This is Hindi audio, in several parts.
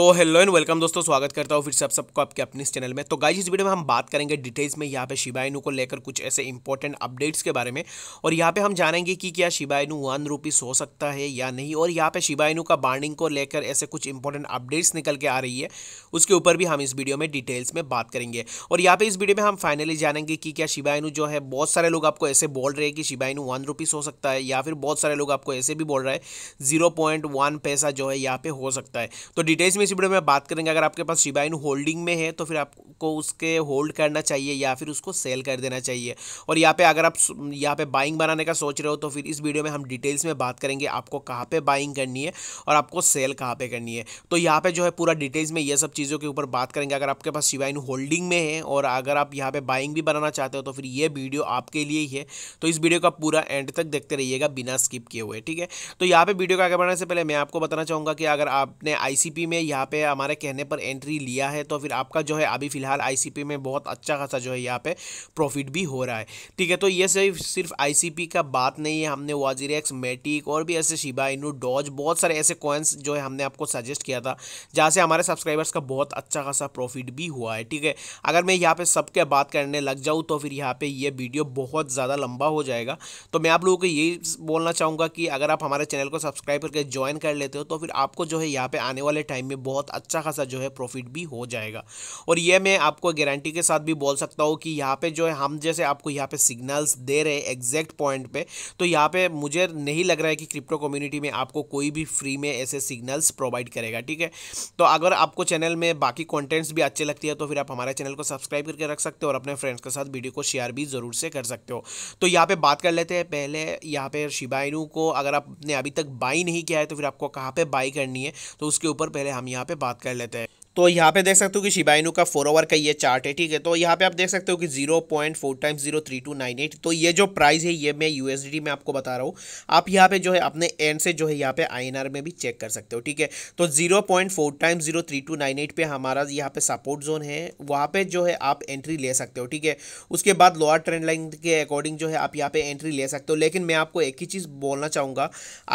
तो हेलो एंड वेलकम दोस्तों स्वागत करता हूँ फिर से आप सबको आपके अपने इस चैनल में तो गाइज इस वीडियो में हम बात करेंगे डिटेल्स में यहाँ पे शिबाइनू को लेकर कुछ ऐसे इंपॉर्टेंट अपडेट्स के बारे में और यहाँ पे हम जानेंगे कि क्या शिबाइनू वन रुपीस हो सकता है या नहीं और यहाँ पे शिबाइनू का बार्निंग को लेकर ऐसे कुछ इंपॉर्टेंट अपडेट्स निकल के आ रही है उसके ऊपर भी हम इस वीडियो में डिटेल्स में बात करेंगे और यहाँ पे इस वीडियो में हम फाइनली जानेंगे कि क्या शिबाइनू जो है बहुत सारे लोग आपको ऐसे बोल रहे हैं कि शिबाइनू वन रुपीस हो सकता है या फिर बहुत सारे लोग आपको ऐसे भी बोल रहे हैं जीरो पैसा जो है यहाँ पे हो सकता है तो डिटेल्स में इस वीडियो में बात करेंगे अगर आपके पास शिबाइन होल्डिंग में है तो फिर आपको उसके होल्ड करना चाहिए या फिर उसको सेल कर देना चाहिए और यहाँ पे अगर आप यहाँ पे बाइंग बनाने का सोच रहे हो तो फिर इस वीडियो में हम डिटेल्स में बात करेंगे आपको कहाँ पे बाइंग करनी है और आपको सेल कहाँ पे करनी है तो यहाँ पे जो है पूरा डिटेल्स में यह सब चीज़ों के ऊपर बात करेंगे अगर आपके पास शिवाइनु होल्डिंग में है और अगर आप यहाँ पर बाइंग भी बनाना चाहते हो तो फिर ये वीडियो आपके लिए ही है तो इस वीडियो का पूरा एंड तक देखते रहिएगा बिना स्किप किए हुए ठीक है तो यहाँ पे वीडियो को आगे बढ़ने से पहले मैं आपको बताना चाहूँगा कि अगर आपने आई में यहाँ पे हमारे कहने पर एंट्री लिया है तो फिर आपका जो है अभी फ़िलहाल आई में बहुत अच्छा खासा जो है यहाँ पे प्रॉफिट भी हो रहा है ठीक है तो ये सिर्फ सिर्फ आई का बात नहीं है हमने वाजिर मेटिक और भी ऐसे शिबा इनू डॉज बहुत सारे ऐसे कॉइन्स जो है हमने आपको सजेस्ट किया था जहाँ से हमारे सब्सक्राइबर्स का बहुत अच्छा खासा प्रॉफिट भी हुआ है ठीक है अगर मैं यहाँ पर सबके बात करने लग जाऊँ तो फिर यहाँ पर ये वीडियो बहुत ज़्यादा लंबा हो जाएगा तो मैं आप लोगों को यही बोलना चाहूँगा कि अगर आप हमारे चैनल को सब्सक्राइब करके ज्वाइन कर लेते हो तो फिर आपको जो है यहाँ पर आने वाले टाइम में बहुत अच्छा खासा जो है प्रॉफिट भी हो जाएगा और ये मैं आपको गारंटी के साथ भी बोल सकता हूँ कि यहाँ पे जो है हम जैसे आपको यहाँ पे सिग्नल्स दे रहे हैं एग्जैक्ट पॉइंट पे तो यहाँ पे मुझे नहीं लग रहा है कि क्रिप्टो कम्युनिटी में आपको कोई भी फ्री में ऐसे सिग्नल्स प्रोवाइड करेगा ठीक है तो अगर आपको चैनल में बाकी कॉन्टेंट्स भी अच्छे लगती है तो फिर आप हमारे चैनल को सब्सक्राइब करके रख सकते हो और अपने फ्रेंड्स के साथ वीडियो को शेयर भी ज़रूर से कर सकते हो तो यहाँ पर बात कर लेते हैं पहले यहाँ पे शिबाइनू को अगर आपने अभी तक बाई नहीं किया है तो फिर आपको कहाँ पर बाई करनी है तो उसके ऊपर पहले हम यहाँ पे बात कर लेते हैं तो यहाँ पे देख सकते हो कि शिबाइनू का फोर ओवर का ये चार्ट है ठीक है तो यहाँ पे आप देख सकते हो कि zero point four times zero three two nine eight तो ये जो प्राइस है ये मैं यूएसडी में आपको बता रहा हूँ आप यहाँ पे जो है अपने एंड से जो है यहाँ पे आईएनआर में भी चेक कर सकते हो ठीक है तो zero point four times zero three two nine eight पे हमारा यहाँ पे सपोर्ट जोन है वहाँ पर जो है आप एंट्री ले सकते हो ठीक है उसके बाद लोअर ट्रेंड लाइन के अकॉर्डिंग जो है आप यहाँ पे एंट्री ले सकते हो लेकिन मैं आपको एक ही चीज़ बोलना चाहूँगा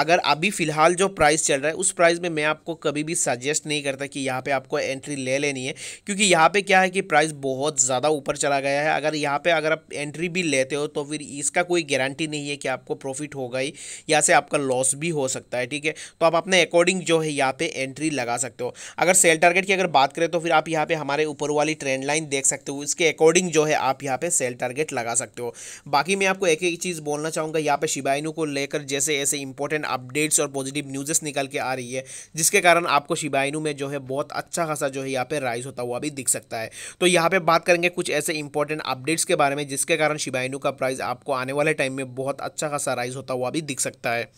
अगर अभी फिलहाल जो प्राइस चल रहा है उस प्राइस में मैं आपको कभी भी सजेस्ट नहीं करता कि यहाँ पे आपको एंट्री ले लेनी है क्योंकि यहाँ पे क्या है कि प्राइस बहुत ज़्यादा ऊपर चला गया है अगर यहाँ पे अगर आप एंट्री भी लेते हो तो फिर इसका कोई गारंटी नहीं है कि आपको प्रॉफिट होगा ही या से आपका लॉस भी हो सकता है ठीक है तो आप अपने अकॉर्डिंग जो है यहाँ पर एंट्री लगा सकते हो अगर सेल टारगेट की अगर बात करें तो फिर आप यहाँ पर हमारे ऊपर वाली ट्रेंड लाइन देख सकते हो इसके अकॉर्डिंग जो है आप यहाँ पर सेल टारगेट लगा सकते हो बाकी मैं आपको एक एक चीज़ बोलना चाहूँगा यहाँ पर शिबाइनू को लेकर जैसे ऐसे इंपॉर्टेंट अपडेट्स और पॉजिटिव न्यूज़ेस निकल के आ रही है जिसके कारण आपको शिबाइनू में जो है बहुत अच्छा खासा जो है यहाँ पे राइज होता हुआ भी दिख सकता है तो यहाँ पे बात करेंगे कुछ ऐसे इंपॉर्टेंट अपडेट्स के बारे में जिसके कारण शिबाइनू का प्राइस आपको आने वाले टाइम में बहुत अच्छा खासा राइज होता हुआ भी दिख सकता है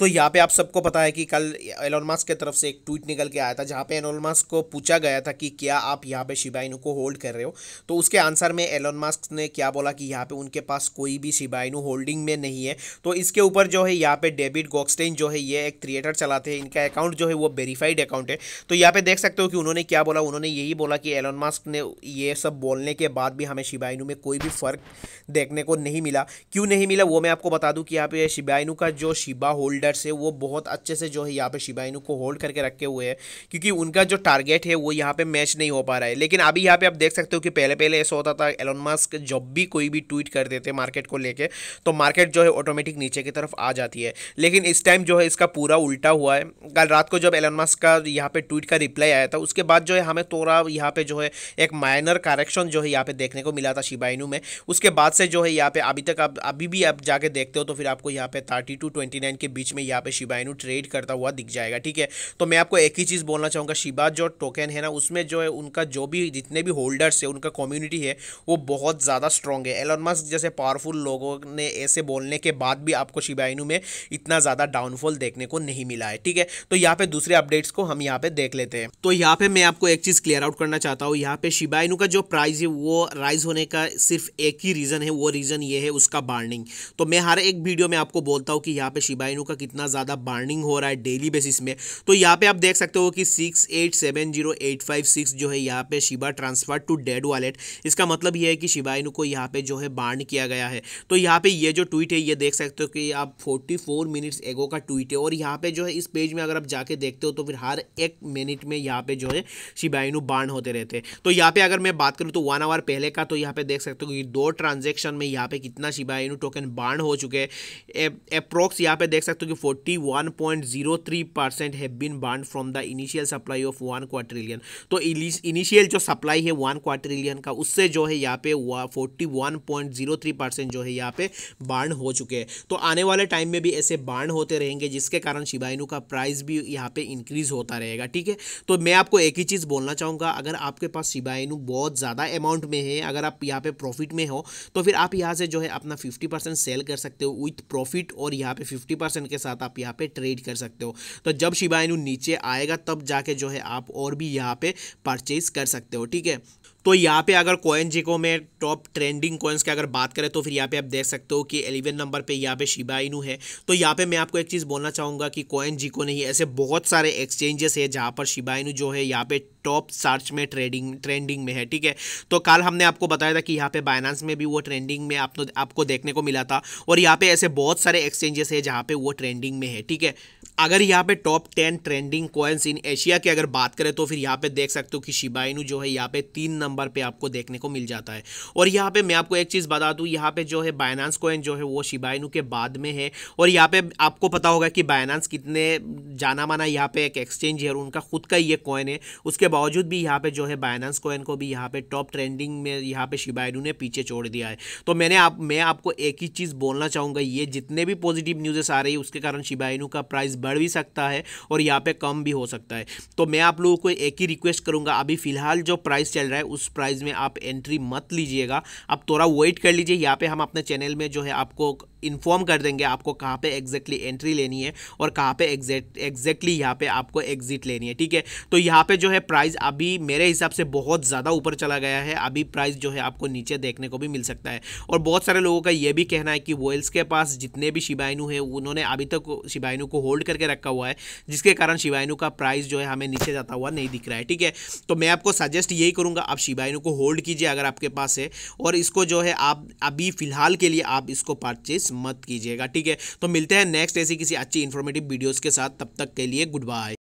तो यहाँ पे आप सबको पता है कि कल एलोन मास्क की तरफ से एक ट्वीट निकल के आया था जहाँ पे एलोन मास्क को पूछा गया था कि क्या आप यहाँ पे शिबाइनू को होल्ड कर रहे हो तो उसके आंसर में एलोन मास्क ने क्या बोला कि यहाँ पे उनके पास कोई भी शिबाइनू होल्डिंग में नहीं है तो इसके ऊपर जो है यहाँ पे डेविड गॉक्सटेन जो है ये एक क्रिएटर चलाते हैं इनका अकाउंट जो है वो वेरीफाइड अकाउंट है तो यहाँ पे देख सकते हो कि उन्होंने क्या बोला उन्होंने यही बोला कि एलोन मास्क ने ये सब बोलने के बाद भी हमें शिबाइनू में कोई भी फ़र्क देखने को नहीं मिला क्यों नहीं मिला वो मैं आपको बता दूँ कि यहाँ पे शिबाइनू का जो शिबा होल्डर राइडर्स है वो बहुत अच्छे से जो है यहाँ पे शिबाइनू को होल्ड करके रखे हुए हैं क्योंकि उनका जो टारगेट है वो यहाँ पे मैच नहीं हो पा रहा है लेकिन अभी यहाँ पे आप देख सकते हो कि पहले पहले ऐसा होता था एलोन मास्क जब भी कोई भी ट्वीट कर देते मार्केट को लेकर तो मार्केट जो है ऑटोमेटिक नीचे की तरफ आ जाती है लेकिन इस टाइम जो है इसका पूरा उल्टा हुआ है कल रात को जब एलन मास्क का यहाँ पर ट्वीट का रिप्लाई आया था उसके बाद जो है हमें थोड़ा यहाँ पे जो है एक माइनर करेक्शन जो है यहाँ पे देखने को मिला था शिबाइनू में उसके बाद से जो है यहाँ पे अभी तक आप अभी भी आप जाके देखते हो तो फिर आपको यहाँ पे थर्टी टू ट्वेंटी नाइन के बीच में में यहाँ पे शिबाइनू ट्रेड करता हुआ दिख जाएगा ठीक है तो मैं आपको एक ही चीज़ बोलना चाहूंगा शिबा जो टोकन है ना उसमें जो है उनका जो भी जितने भी होल्डर्स है उनका कम्युनिटी है वो बहुत ज़्यादा स्ट्रॉन्ग है एलोन मस्क जैसे पावरफुल लोगों ने ऐसे बोलने के बाद भी आपको शिबाइनू में इतना ज़्यादा डाउनफॉल देखने को नहीं मिला है ठीक है तो यहाँ पे दूसरे अपडेट्स को हम यहाँ पे देख लेते हैं तो यहाँ पे मैं आपको एक चीज़ क्लियर आउट करना चाहता हूँ यहाँ पे शिबाइनू का जो प्राइस है वो राइज होने का सिर्फ एक ही रीज़न है वो रीज़न ये है उसका बार्निंग तो मैं हर एक वीडियो में आपको बोलता हूँ कि यहाँ पे शिबाइनू का कितना ज़्यादा बार्निंग हो रहा है डेली बेसिस में तो यहाँ पे आप देख सकते हो कि six eight seven zero eight five six जो है यहाँ पे Shiba transfer to dead wallet इसका मतलब ये है कि शिबा इनू को यहाँ पे जो है बार्न किया गया है तो यहाँ पे ये जो ट्वीट है ये देख सकते हो कि आप फोर्टी फोर मिनट्स एगो का ट्वीट है और यहाँ पे जो है इस पेज में अगर आप जाके देखते हो तो फिर हर एक मिनट में यहाँ पे जो है शिबाइनू बार्न होते रहते हैं तो यहाँ पे अगर मैं बात करूँ तो वन आवर पहले का तो यहाँ पे देख सकते हो कि दो ट्रांजेक्शन में यहाँ पे कितना शिबाइनू टोकन बार्न हो चुके हैं अप्रोक्स यहाँ पे देख सकते हो कि 41.03 percent have been from the initial supply of one quadrillion तो इनिशियल जो सप्लाई है वन क्वार्ट्रिलियन का उससे जो है यहाँ पे फोर्टी परसेंट जो है यहाँ पे हो चुके हैं तो आने वाले टाइम में भी ऐसे होते रहेंगे जिसके कारण शिबाइनू का प्राइस भी यहाँ पे इंक्रीज होता रहेगा ठीक है तो मैं आपको एक ही चीज़ बोलना चाहूँगा अगर आपके पास शिबाइनू बहुत ज़्यादा अमाउंट में है अगर आप यहाँ पे प्रॉफिट में हो तो फिर आप यहाँ से जो है अपना फिफ्टी सेल कर सकते हो विथ प्रॉफिट और यहाँ पे फिफ्टी के साथ साथ आप यहाँ पे ट्रेड कर सकते हो तो जब शिबा इनु नीचे आएगा तब जाके जो है आप और भी यहाँ पे परचेज कर सकते हो ठीक है तो यहाँ पे अगर कॉइन जिको में टॉप ट्रेंडिंग कोइंस की अगर बात करें तो फिर यहाँ पे आप देख सकते हो कि एलेवन नंबर पे यहाँ पे शिबा इनू है तो यहाँ पे मैं आपको एक चीज़ बोलना चाहूँगा कि कॉइन जिको नहीं ऐसे बहुत सारे एक्सचेंजेस है जहाँ पर शिबा इनू जो है यहाँ पे टॉप सर्च में ट्रेडिंग ट्रेंडिंग में है ठीक है तो कल हमने आपको बताया था कि यहाँ पे बाइनांस में भी वो ट्रेंडिंग में आपको आपको देखने को मिला था और यहाँ पे ऐसे बहुत सारे एक्सचेंजेस है जहाँ पे वो ट्रेंड ट्रेंडिंग में है ठीक है अगर यहाँ पे top ten trending coins in Asia की अगर बात करें तो फिर यहाँ पे देख सकते हो कि शिबाइनू जो है यहाँ पे तीन नंबर पे आपको देखने को मिल जाता है और यहाँ पे मैं आपको एक चीज़ बता दूँ यहाँ पे जो है बायनान्स कॉइन जो है वो शिबाइनू के बाद में है और यहाँ पे आपको पता होगा कि बायनान्स कितने जाना माना यहाँ पर एक एक्सचेंज है और उनका खुद का ये कॉइन है उसके बावजूद भी यहाँ पर जो है बायनान्स कॉइन को भी यहाँ पे टॉप ट्रेंडिंग में यहाँ पर शिबाइनू ने पीछे छोड़ दिया है तो मैंने आप मैं आपको एक ही चीज़ बोलना चाहूँगा ये जितने भी पॉजिटिव न्यूज़ेस आ रही है उसके कारण शिबाइनू का प्राइस बढ़ भी सकता है और यहाँ पे कम भी हो सकता है तो मैं आप लोगों को एक ही रिक्वेस्ट करूँगा अभी फ़िलहाल जो प्राइस चल रहा है उस प्राइस में आप एंट्री मत लीजिएगा आप थोड़ा वेट कर लीजिए यहाँ पे हम अपने चैनल में जो है आपको इन्फॉर्म कर देंगे आपको कहाँ पे एग्जैक्टली एंट्री लेनी है और कहाँ पे एग्जैक्ट एग्जैक्टली यहाँ पे आपको एग्जिट लेनी है ठीक है तो यहाँ पे जो है प्राइस अभी मेरे हिसाब से बहुत ज़्यादा ऊपर चला गया है अभी प्राइस जो है आपको नीचे देखने को भी मिल सकता है और बहुत सारे लोगों का ये भी कहना है कि वोल्स के पास जितने भी शिबाइनू हैं उन्होंने अभी तक शिबाइनू को होल्ड करके रखा हुआ है जिसके कारण शिवायनु का प्राइस जो है हमें नीचे जाता हुआ नहीं दिख रहा है ठीक है तो मैं आपको सजेस्ट यही करूँगा आप शिबाइनू को होल्ड कीजिए अगर आपके पास है और इसको जो है आप अभी फिलहाल के लिए आप इसको परचेज मिस मत कीजिएगा ठीक है तो मिलते हैं नेक्स्ट ऐसी किसी अच्छी इन्फॉर्मेटिव वीडियोज़ के साथ तब तक के लिए गुड बाय